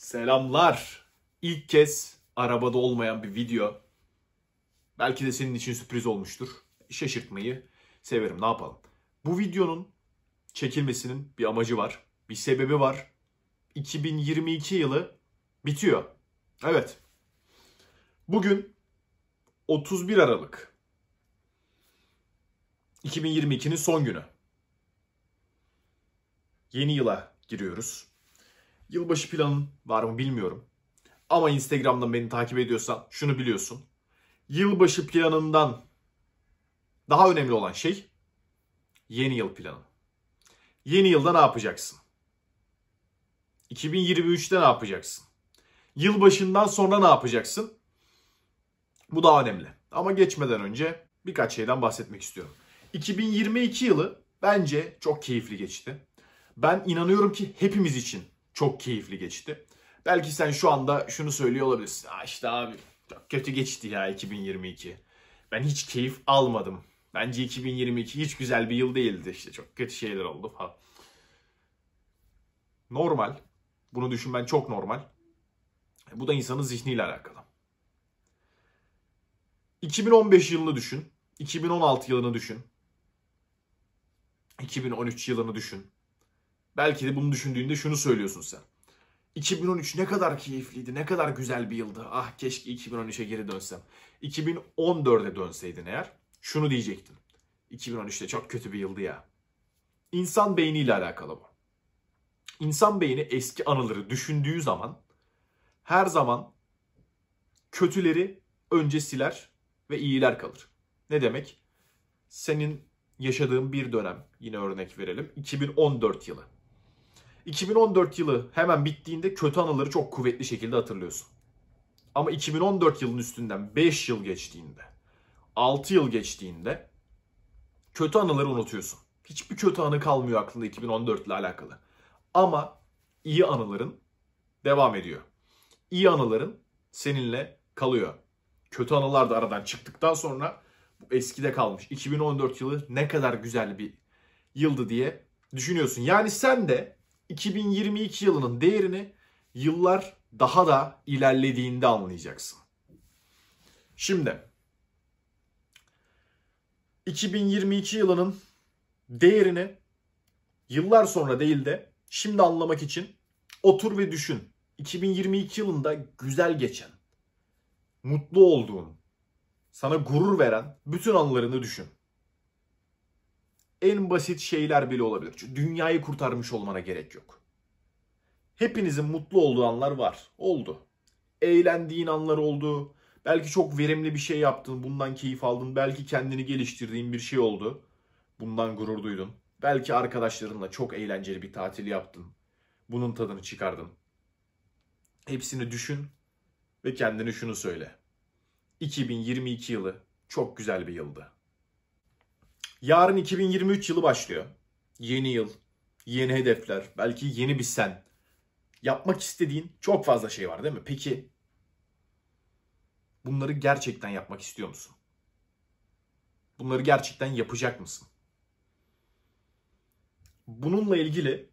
Selamlar. İlk kez arabada olmayan bir video. Belki de senin için sürpriz olmuştur. Şaşırtmayı severim. Ne yapalım? Bu videonun çekilmesinin bir amacı var. Bir sebebi var. 2022 yılı bitiyor. Evet. Bugün 31 Aralık. 2022'nin son günü. Yeni yıla giriyoruz. Yılbaşı planın var mı bilmiyorum. Ama Instagram'dan beni takip ediyorsan şunu biliyorsun. Yılbaşı planından daha önemli olan şey yeni yıl planı. Yeni yılda ne yapacaksın? 2023'te ne yapacaksın? Yılbaşından sonra ne yapacaksın? Bu daha önemli. Ama geçmeden önce birkaç şeyden bahsetmek istiyorum. 2022 yılı bence çok keyifli geçti. Ben inanıyorum ki hepimiz için çok keyifli geçti. Belki sen şu anda şunu söylüyor olabilirsin. Aa işte abi kötü geçti ya 2022. Ben hiç keyif almadım. Bence 2022 hiç güzel bir yıl değildi. İşte çok kötü şeyler oldu falan. Normal. Bunu düşünmen çok normal. Bu da insanın zihniyle alakalı. 2015 yılını düşün. 2016 yılını düşün. 2013 yılını düşün. Belki de bunu düşündüğünde şunu söylüyorsun sen. 2013 ne kadar keyifliydi, ne kadar güzel bir yıldı. Ah keşke 2013'e geri dönsem. 2014'e dönseydin eğer şunu diyecektin. 2013'te çok kötü bir yıldı ya. İnsan beyniyle alakalı bu. İnsan beyni eski anıları düşündüğü zaman her zaman kötüleri önce siler ve iyiler kalır. Ne demek? Senin yaşadığın bir dönem yine örnek verelim 2014 yılı. 2014 yılı hemen bittiğinde kötü anıları çok kuvvetli şekilde hatırlıyorsun. Ama 2014 yılının üstünden 5 yıl geçtiğinde, 6 yıl geçtiğinde kötü anıları unutuyorsun. Hiçbir kötü anı kalmıyor aklında 2014 ile alakalı. Ama iyi anıların devam ediyor. İyi anıların seninle kalıyor. Kötü anılar da aradan çıktıktan sonra bu eskide kalmış. 2014 yılı ne kadar güzel bir yıldı diye düşünüyorsun. Yani sen de 2022 yılının değerini yıllar daha da ilerlediğinde anlayacaksın. Şimdi 2022 yılının değerini yıllar sonra değil de şimdi anlamak için otur ve düşün. 2022 yılında güzel geçen, mutlu olduğun, sana gurur veren bütün anlarını düşün en basit şeyler bile olabilir. Çünkü dünyayı kurtarmış olmana gerek yok. Hepinizin mutlu olduğu anlar var. Oldu. Eğlendiğin anlar oldu. Belki çok verimli bir şey yaptın. Bundan keyif aldın. Belki kendini geliştirdiğin bir şey oldu. Bundan gurur duydun. Belki arkadaşlarınla çok eğlenceli bir tatil yaptın. Bunun tadını çıkardın. Hepsini düşün ve kendine şunu söyle. 2022 yılı çok güzel bir yıldı. Yarın 2023 yılı başlıyor. Yeni yıl, yeni hedefler, belki yeni bir sen. Yapmak istediğin çok fazla şey var değil mi? Peki bunları gerçekten yapmak istiyor musun? Bunları gerçekten yapacak mısın? Bununla ilgili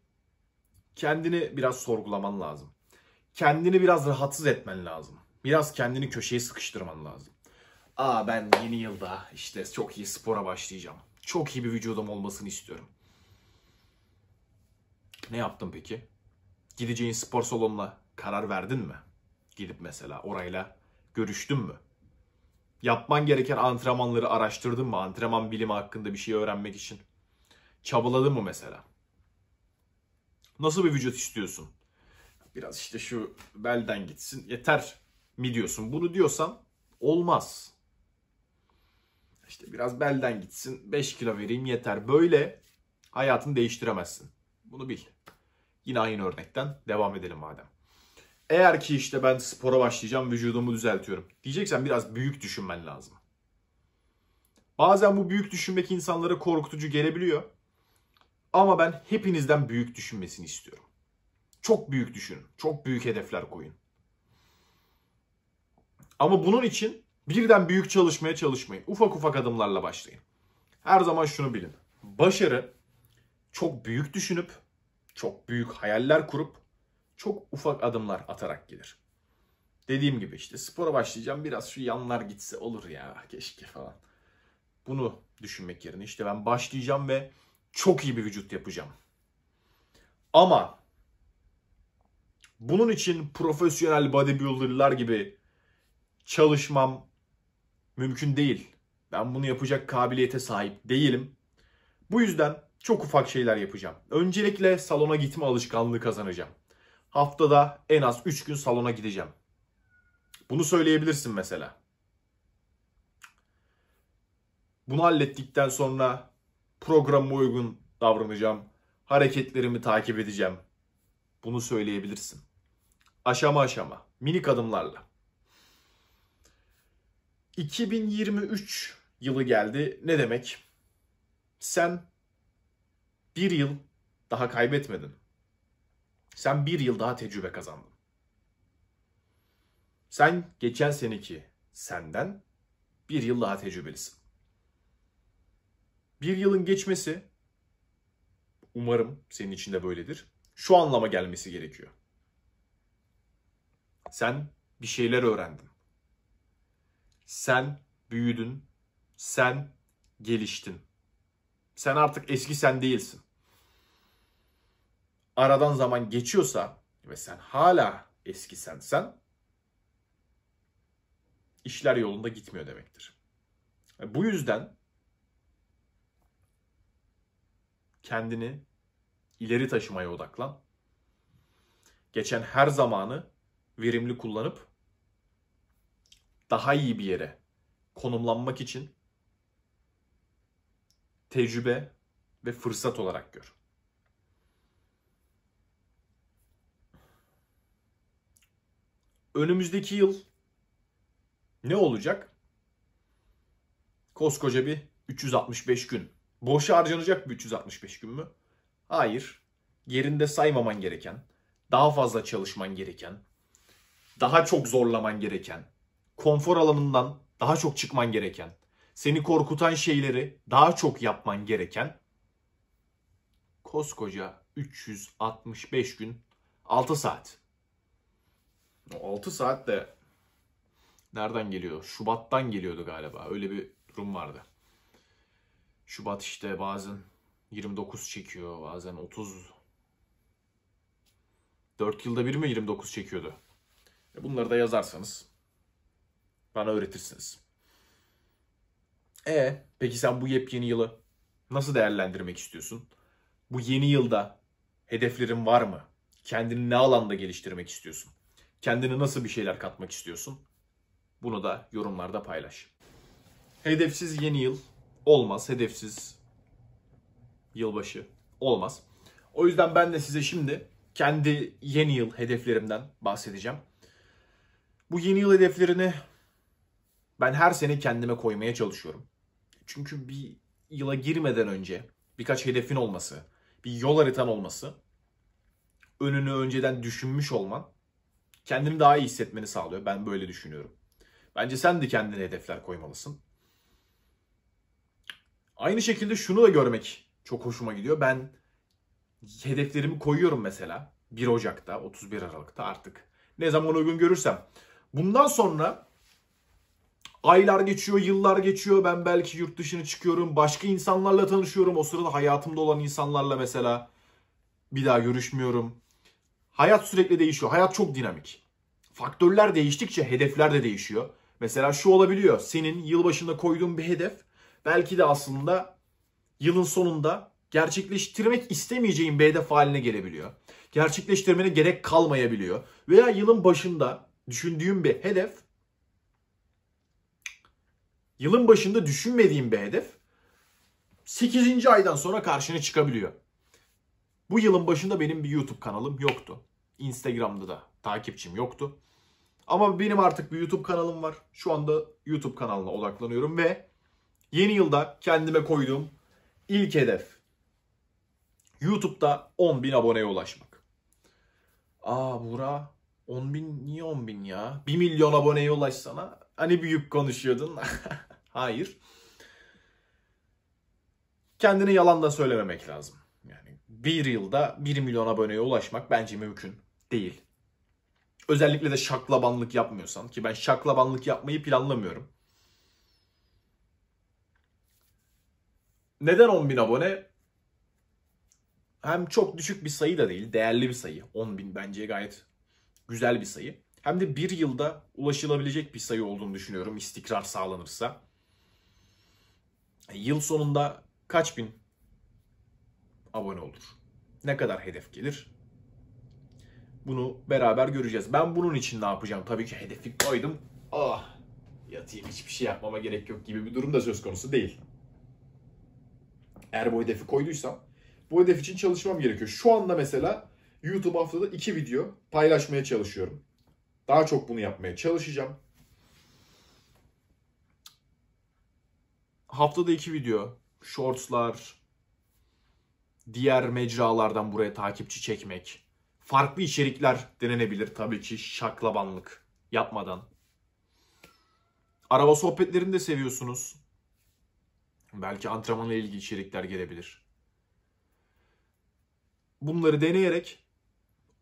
kendini biraz sorgulaman lazım. Kendini biraz rahatsız etmen lazım. Biraz kendini köşeye sıkıştırman lazım. Aa ben yeni yılda işte çok iyi spora başlayacağım. Çok iyi bir vücudum olmasını istiyorum. Ne yaptın peki? Gideceğin spor salonuna karar verdin mi? Gidip mesela orayla görüştün mü? Yapman gereken antrenmanları araştırdın mı? Antrenman bilimi hakkında bir şey öğrenmek için. Çabaladın mı mesela? Nasıl bir vücut istiyorsun? Biraz işte şu belden gitsin yeter mi diyorsun? Bunu diyorsan olmaz. İşte biraz belden gitsin. 5 kilo vereyim yeter. Böyle hayatını değiştiremezsin. Bunu bil. Yine aynı örnekten devam edelim madem. Eğer ki işte ben spora başlayacağım, vücudumu düzeltiyorum. Diyeceksen biraz büyük düşünmen lazım. Bazen bu büyük düşünmek insanlara korkutucu gelebiliyor. Ama ben hepinizden büyük düşünmesini istiyorum. Çok büyük düşünün. Çok büyük hedefler koyun. Ama bunun için Birden büyük çalışmaya çalışmayın. Ufak ufak adımlarla başlayın. Her zaman şunu bilin. Başarı çok büyük düşünüp, çok büyük hayaller kurup, çok ufak adımlar atarak gelir. Dediğim gibi işte spora başlayacağım biraz şu yanlar gitse olur ya keşke falan. Bunu düşünmek yerine işte ben başlayacağım ve çok iyi bir vücut yapacağım. Ama bunun için profesyonel bodybuilder'lar gibi çalışmam, Mümkün değil. Ben bunu yapacak kabiliyete sahip değilim. Bu yüzden çok ufak şeyler yapacağım. Öncelikle salona gitme alışkanlığı kazanacağım. Haftada en az 3 gün salona gideceğim. Bunu söyleyebilirsin mesela. Bunu hallettikten sonra programı uygun davranacağım. Hareketlerimi takip edeceğim. Bunu söyleyebilirsin. Aşama aşama, minik adımlarla. 2023 yılı geldi. Ne demek? Sen bir yıl daha kaybetmedin. Sen bir yıl daha tecrübe kazandın. Sen geçen seneki senden bir yıl daha tecrübelisin. Bir yılın geçmesi umarım senin için de böyledir. Şu anlama gelmesi gerekiyor. Sen bir şeyler öğrendin. Sen büyüdün. Sen geliştin. Sen artık eski sen değilsin. Aradan zaman geçiyorsa ve sen hala eski sensen işler yolunda gitmiyor demektir. E, bu yüzden kendini ileri taşımaya odaklan. Geçen her zamanı verimli kullanıp daha iyi bir yere konumlanmak için tecrübe ve fırsat olarak gör. Önümüzdeki yıl ne olacak? Koskoca bir 365 gün. Boş harcanacak bir 365 gün mü? Hayır. Yerinde saymaman gereken, daha fazla çalışman gereken, daha çok zorlaman gereken, konfor alanından daha çok çıkman gereken, seni korkutan şeyleri daha çok yapman gereken koskoca 365 gün 6 saat. O 6 saat de nereden geliyor? Şubat'tan geliyordu galiba. Öyle bir durum vardı. Şubat işte bazen 29 çekiyor, bazen 30. 4 yılda bir mi 29 çekiyordu? E bunları da yazarsanız bana öğretirsiniz. E peki sen bu yepyeni yılı nasıl değerlendirmek istiyorsun? Bu yeni yılda hedeflerin var mı? Kendini ne alanda geliştirmek istiyorsun? Kendine nasıl bir şeyler katmak istiyorsun? Bunu da yorumlarda paylaş. Hedefsiz yeni yıl olmaz. Hedefsiz yılbaşı olmaz. O yüzden ben de size şimdi kendi yeni yıl hedeflerimden bahsedeceğim. Bu yeni yıl hedeflerini ben her sene kendime koymaya çalışıyorum. Çünkü bir yıla girmeden önce birkaç hedefin olması, bir yol haritan olması, önünü önceden düşünmüş olman kendini daha iyi hissetmeni sağlıyor. Ben böyle düşünüyorum. Bence sen de kendine hedefler koymalısın. Aynı şekilde şunu da görmek çok hoşuma gidiyor. Ben hedeflerimi koyuyorum mesela 1 Ocak'ta, 31 Aralık'ta artık. Ne zaman uygun görürsem. Bundan sonra Aylar geçiyor, yıllar geçiyor. Ben belki yurt dışına çıkıyorum. Başka insanlarla tanışıyorum. O sırada hayatımda olan insanlarla mesela bir daha görüşmüyorum. Hayat sürekli değişiyor. Hayat çok dinamik. Faktörler değiştikçe hedefler de değişiyor. Mesela şu olabiliyor. Senin yılbaşında koyduğun bir hedef belki de aslında yılın sonunda gerçekleştirmek istemeyeceğin bir hedef haline gelebiliyor. Gerçekleştirmene gerek kalmayabiliyor. Veya yılın başında düşündüğün bir hedef yılın başında düşünmediğin bir hedef 8. aydan sonra karşına çıkabiliyor. Bu yılın başında benim bir YouTube kanalım yoktu. Instagram'da da takipçim yoktu. Ama benim artık bir YouTube kanalım var. Şu anda YouTube kanalına odaklanıyorum ve yeni yılda kendime koyduğum ilk hedef YouTube'da 10.000 aboneye ulaşmak. Aa Buğra 10.000 niye 10.000 ya? 1 milyon aboneye ulaşsana Hani büyük konuşuyordun? Hayır. Kendini yalan da söylememek lazım. Yani bir yılda 1 milyon aboneye ulaşmak bence mümkün değil. Özellikle de şaklabanlık yapmıyorsan ki ben şaklabanlık yapmayı planlamıyorum. Neden 10 bin abone? Hem çok düşük bir sayı da değil, değerli bir sayı. 10 bin bence gayet güzel bir sayı hem de bir yılda ulaşılabilecek bir sayı olduğunu düşünüyorum istikrar sağlanırsa. E, yıl sonunda kaç bin abone olur? Ne kadar hedef gelir? Bunu beraber göreceğiz. Ben bunun için ne yapacağım? Tabii ki hedefi koydum. Ah yatayım hiçbir şey yapmama gerek yok gibi bir durum da söz konusu değil. Eğer bu hedefi koyduysam bu hedef için çalışmam gerekiyor. Şu anda mesela YouTube haftada iki video paylaşmaya çalışıyorum. Daha çok bunu yapmaya çalışacağım. Haftada iki video. Shortslar, diğer mecralardan buraya takipçi çekmek. Farklı içerikler denenebilir tabii ki şaklabanlık yapmadan. Araba sohbetlerini de seviyorsunuz. Belki antrenmanla ilgili içerikler gelebilir. Bunları deneyerek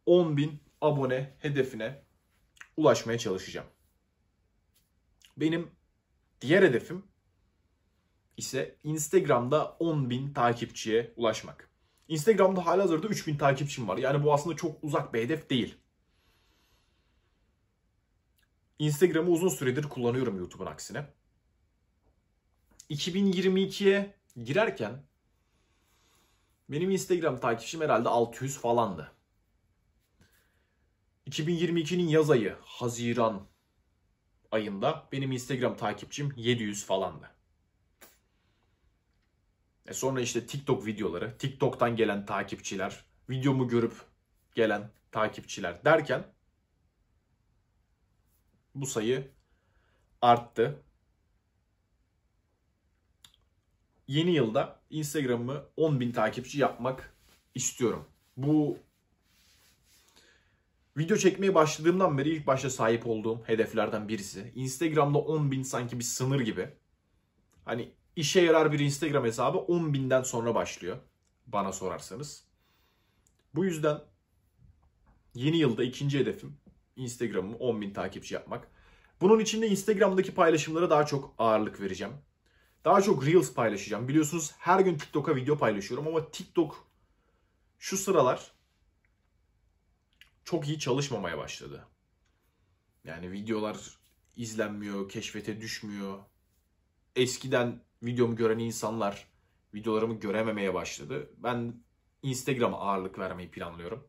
10.000 abone hedefine ulaşmaya çalışacağım. Benim diğer hedefim ise Instagram'da 10.000 takipçiye ulaşmak. Instagram'da hala halihazırda 3000 takipçim var. Yani bu aslında çok uzak bir hedef değil. Instagram'ı uzun süredir kullanıyorum YouTube'un aksine. 2022'ye girerken benim Instagram takipçim herhalde 600 falandı. 2022'nin yaz ayı Haziran ayında benim Instagram takipçim 700 falandı. E sonra işte TikTok videoları, TikTok'tan gelen takipçiler, videomu görüp gelen takipçiler derken bu sayı arttı. Yeni yılda Instagram'ı 10.000 takipçi yapmak istiyorum. Bu Video çekmeye başladığımdan beri ilk başta sahip olduğum hedeflerden birisi. Instagram'da 10 bin sanki bir sınır gibi. Hani işe yarar bir Instagram hesabı 10 binden sonra başlıyor. Bana sorarsanız. Bu yüzden yeni yılda ikinci hedefim Instagram'ımı 10 bin takipçi yapmak. Bunun için de Instagram'daki paylaşımlara daha çok ağırlık vereceğim. Daha çok Reels paylaşacağım. Biliyorsunuz her gün TikTok'a video paylaşıyorum ama TikTok şu sıralar çok iyi çalışmamaya başladı. Yani videolar izlenmiyor, keşfete düşmüyor. Eskiden videomu gören insanlar videolarımı görememeye başladı. Ben Instagram'a ağırlık vermeyi planlıyorum.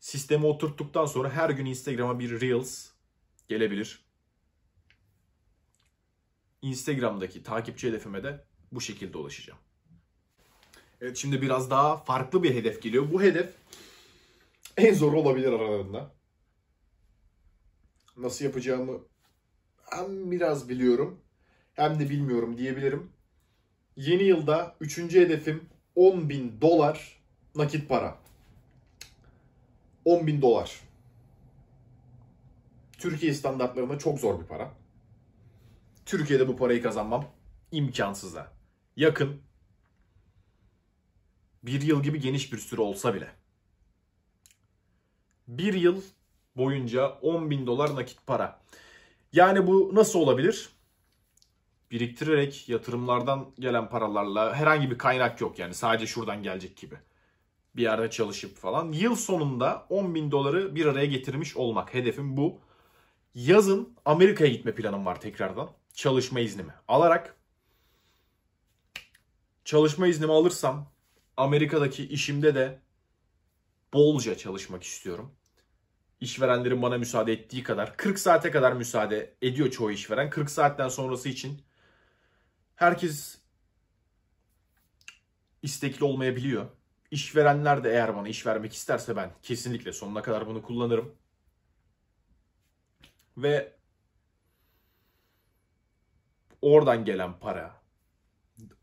Sistemi oturttuktan sonra her gün Instagram'a bir Reels gelebilir. Instagram'daki takipçi hedefime de bu şekilde ulaşacağım. Evet şimdi biraz daha farklı bir hedef geliyor. Bu hedef en zor olabilir aralarında. Nasıl yapacağımı hem biraz biliyorum hem de bilmiyorum diyebilirim. Yeni yılda üçüncü hedefim 10 bin dolar nakit para. 10 bin dolar. Türkiye standartlarında çok zor bir para. Türkiye'de bu parayı kazanmam imkansıza. Yakın bir yıl gibi geniş bir süre olsa bile bir yıl boyunca 10 bin dolar nakit para. Yani bu nasıl olabilir? Biriktirerek yatırımlardan gelen paralarla herhangi bir kaynak yok yani sadece şuradan gelecek gibi. Bir yerde çalışıp falan. Yıl sonunda 10 bin doları bir araya getirmiş olmak. Hedefim bu. Yazın Amerika'ya gitme planım var tekrardan. Çalışma iznimi alarak. Çalışma iznimi alırsam Amerika'daki işimde de bolca çalışmak istiyorum. İşverenlerin bana müsaade ettiği kadar 40 saate kadar müsaade ediyor çoğu işveren. 40 saatten sonrası için herkes istekli olmayabiliyor. İşverenler de eğer bana iş vermek isterse ben kesinlikle sonuna kadar bunu kullanırım. Ve oradan gelen para,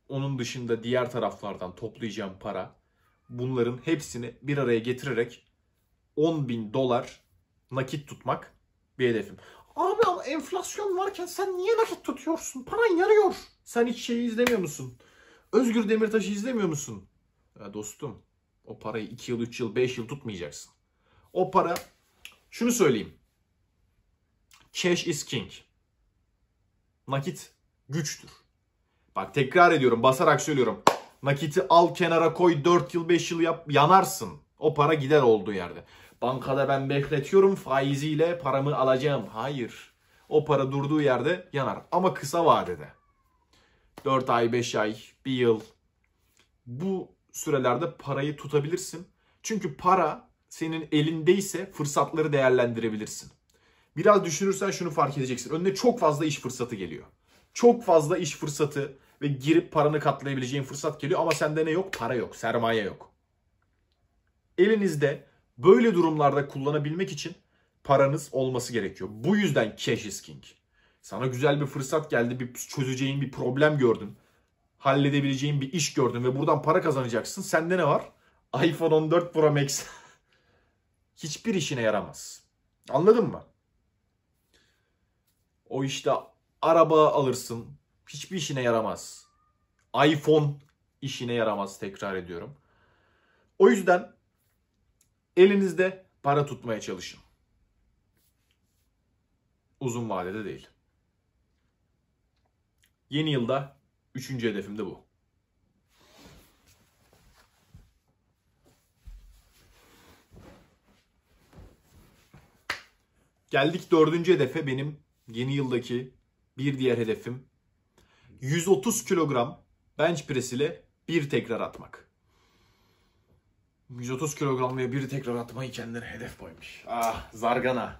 onun dışında diğer taraflardan toplayacağım para bunların hepsini bir araya getirerek 10 bin dolar nakit tutmak bir hedefim. Abi ama enflasyon varken sen niye nakit tutuyorsun? Paran yanıyor. Sen hiç şeyi izlemiyor musun? Özgür Demirtaş'ı izlemiyor musun? Ya dostum o parayı 2 yıl, 3 yıl, 5 yıl tutmayacaksın. O para şunu söyleyeyim. Cash is king. Nakit güçtür. Bak tekrar ediyorum basarak söylüyorum. Nakiti al kenara koy 4 yıl 5 yıl yap yanarsın. O para gider olduğu yerde. Bankada ben bekletiyorum faiziyle paramı alacağım. Hayır. O para durduğu yerde yanar. Ama kısa vadede. 4 ay, 5 ay, 1 yıl. Bu sürelerde parayı tutabilirsin. Çünkü para senin elindeyse fırsatları değerlendirebilirsin. Biraz düşünürsen şunu fark edeceksin. Önüne çok fazla iş fırsatı geliyor. Çok fazla iş fırsatı ve girip paranı katlayabileceğin fırsat geliyor ama sende ne yok? Para yok, sermaye yok. Elinizde böyle durumlarda kullanabilmek için paranız olması gerekiyor. Bu yüzden cash is king. Sana güzel bir fırsat geldi, bir çözeceğin bir problem gördün. Halledebileceğin bir iş gördün ve buradan para kazanacaksın. Sende ne var? iPhone 14 Pro Max. Hiçbir işine yaramaz. Anladın mı? O işte araba alırsın, Hiçbir işine yaramaz. iPhone işine yaramaz tekrar ediyorum. O yüzden elinizde para tutmaya çalışın. Uzun vadede değil. Yeni yılda üçüncü hedefim de bu. Geldik dördüncü hedefe benim yeni yıldaki bir diğer hedefim 130 kilogram bench press ile bir tekrar atmak. 130 kilogram kilogramlıya bir tekrar atmayı kendine hedef koymuş. Ah zargana.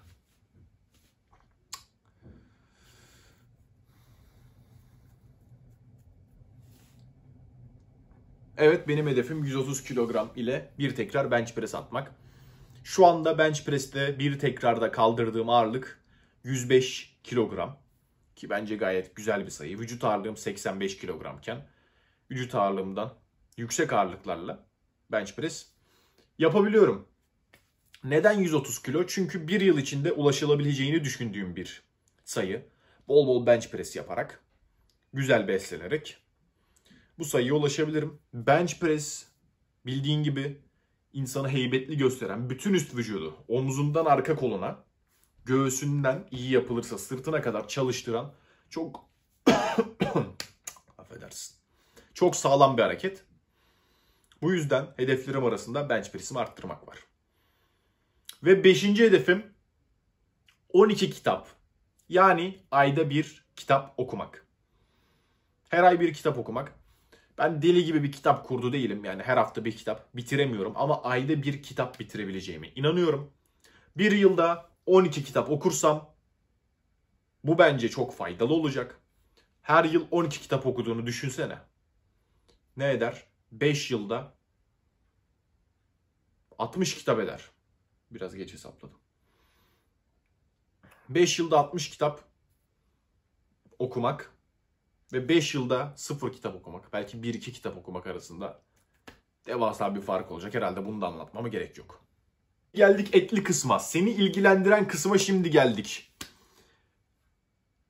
Evet benim hedefim 130 kilogram ile bir tekrar bench press atmak. Şu anda bench press'te bir tekrarda kaldırdığım ağırlık 105 kilogram. Ki bence gayet güzel bir sayı. Vücut ağırlığım 85 kilogramken vücut ağırlığımdan yüksek ağırlıklarla bench press yapabiliyorum. Neden 130 kilo? Çünkü bir yıl içinde ulaşılabileceğini düşündüğüm bir sayı. Bol bol bench press yaparak, güzel beslenerek bu sayıya ulaşabilirim. Bench press bildiğin gibi insanı heybetli gösteren bütün üst vücudu omzundan arka koluna göğsünden iyi yapılırsa sırtına kadar çalıştıran çok affedersin. Çok sağlam bir hareket. Bu yüzden hedeflerim arasında bench press'imi arttırmak var. Ve beşinci hedefim 12 kitap. Yani ayda bir kitap okumak. Her ay bir kitap okumak. Ben deli gibi bir kitap kurdu değilim yani her hafta bir kitap bitiremiyorum ama ayda bir kitap bitirebileceğimi inanıyorum. Bir yılda 12 kitap okursam bu bence çok faydalı olacak. Her yıl 12 kitap okuduğunu düşünsene. Ne eder? 5 yılda 60 kitap eder. Biraz geç hesapladım. 5 yılda 60 kitap okumak ve 5 yılda 0 kitap okumak, belki 1-2 kitap okumak arasında devasa bir fark olacak. Herhalde bunu da anlatmama gerek yok geldik etli kısma. Seni ilgilendiren kısma şimdi geldik.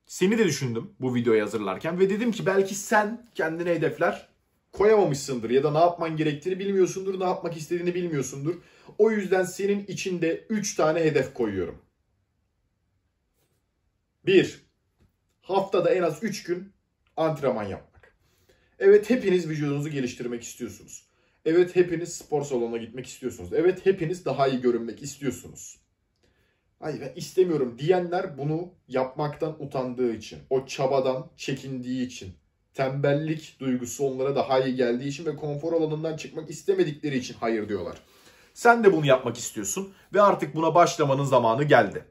Seni de düşündüm bu videoyu hazırlarken ve dedim ki belki sen kendine hedefler koyamamışsındır ya da ne yapman gerektiğini bilmiyorsundur, ne yapmak istediğini bilmiyorsundur. O yüzden senin içinde 3 tane hedef koyuyorum. 1. Haftada en az 3 gün antrenman yapmak. Evet hepiniz vücudunuzu geliştirmek istiyorsunuz. Evet hepiniz spor salonuna gitmek istiyorsunuz. Evet hepiniz daha iyi görünmek istiyorsunuz. Hayır ben istemiyorum diyenler bunu yapmaktan utandığı için, o çabadan çekindiği için, tembellik duygusu onlara daha iyi geldiği için ve konfor alanından çıkmak istemedikleri için hayır diyorlar. Sen de bunu yapmak istiyorsun ve artık buna başlamanın zamanı geldi.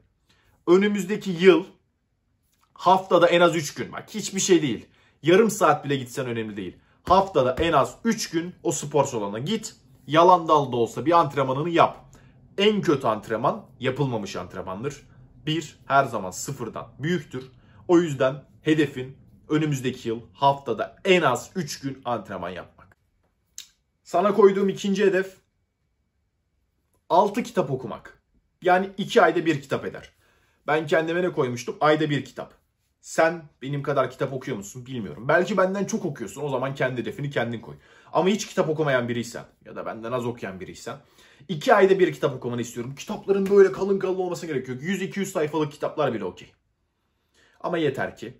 Önümüzdeki yıl haftada en az 3 gün bak hiçbir şey değil. Yarım saat bile gitsen önemli değil haftada en az 3 gün o spor salonuna git. Yalan dal da olsa bir antrenmanını yap. En kötü antrenman yapılmamış antrenmandır. 1 her zaman sıfırdan büyüktür. O yüzden hedefin önümüzdeki yıl haftada en az 3 gün antrenman yapmak. Sana koyduğum ikinci hedef 6 kitap okumak. Yani 2 ayda bir kitap eder. Ben kendime ne koymuştum? Ayda bir kitap. Sen benim kadar kitap okuyor musun bilmiyorum. Belki benden çok okuyorsun. O zaman kendi hedefini kendin koy. Ama hiç kitap okumayan biriysen ya da benden az okuyan biriysen iki ayda bir kitap okumanı istiyorum. Kitapların böyle kalın kalın olmasına gerekiyor. 100-200 sayfalık kitaplar bile okey. Ama yeter ki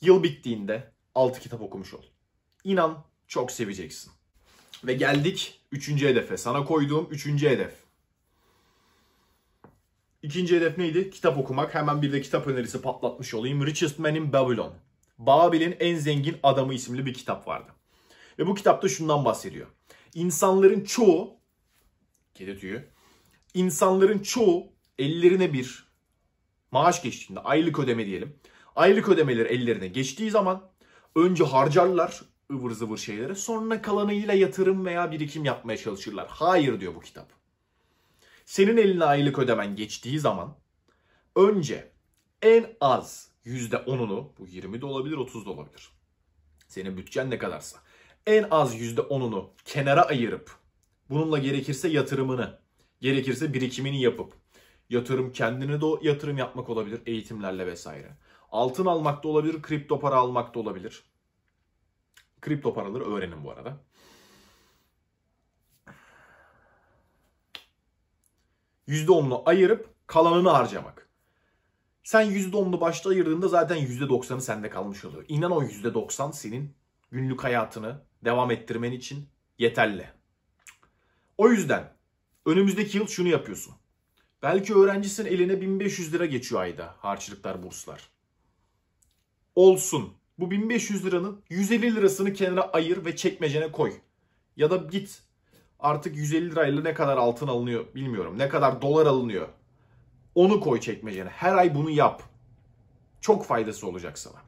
yıl bittiğinde 6 kitap okumuş ol. İnan çok seveceksin. Ve geldik 3. hedefe. Sana koyduğum 3. hedef. İkinci hedef neydi? Kitap okumak. Hemen bir de kitap önerisi patlatmış olayım. Richest Man in Babylon. Babil'in en zengin adamı isimli bir kitap vardı. Ve bu kitapta şundan bahsediyor. İnsanların çoğu, kedi tüyü, insanların çoğu ellerine bir maaş geçtiğinde aylık ödeme diyelim. Aylık ödemeleri ellerine geçtiği zaman önce harcarlar ıvır zıvır şeylere sonra kalanıyla yatırım veya birikim yapmaya çalışırlar. Hayır diyor bu kitap. Senin eline aylık ödemen geçtiği zaman önce en az %10'unu bu 20 de olabilir 30 da olabilir. Senin bütçen ne kadarsa en az %10'unu kenara ayırıp bununla gerekirse yatırımını, gerekirse birikimini yapıp yatırım kendine de yatırım yapmak olabilir eğitimlerle vesaire. Altın almak da olabilir, kripto para almak da olabilir. Kripto paraları öğrenin bu arada. %10'unu ayırıp kalanını harcamak. Sen %10'unu başta ayırdığında zaten %90'ı sende kalmış oluyor. İnan o %90 senin günlük hayatını devam ettirmen için yeterli. O yüzden önümüzdeki yıl şunu yapıyorsun. Belki öğrencisin eline 1500 lira geçiyor ayda harçlıklar, burslar. Olsun. Bu 1500 liranın 150 lirasını kenara ayır ve çekmecene koy. Ya da git artık 150 lirayla ne kadar altın alınıyor bilmiyorum. Ne kadar dolar alınıyor. Onu koy çekmecene. Her ay bunu yap. Çok faydası olacak sana.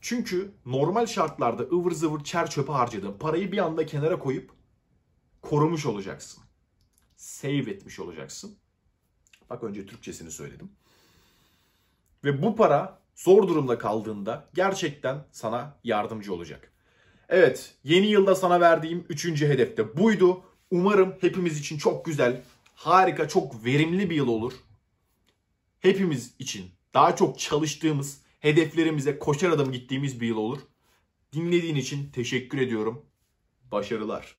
Çünkü normal şartlarda ıvır zıvır çer çöpe harcadığın parayı bir anda kenara koyup korumuş olacaksın. Save etmiş olacaksın. Bak önce Türkçesini söyledim. Ve bu para zor durumda kaldığında gerçekten sana yardımcı olacak. Evet, yeni yılda sana verdiğim üçüncü hedef de buydu. Umarım hepimiz için çok güzel, harika, çok verimli bir yıl olur. Hepimiz için daha çok çalıştığımız, hedeflerimize koşar adım gittiğimiz bir yıl olur. Dinlediğin için teşekkür ediyorum. Başarılar.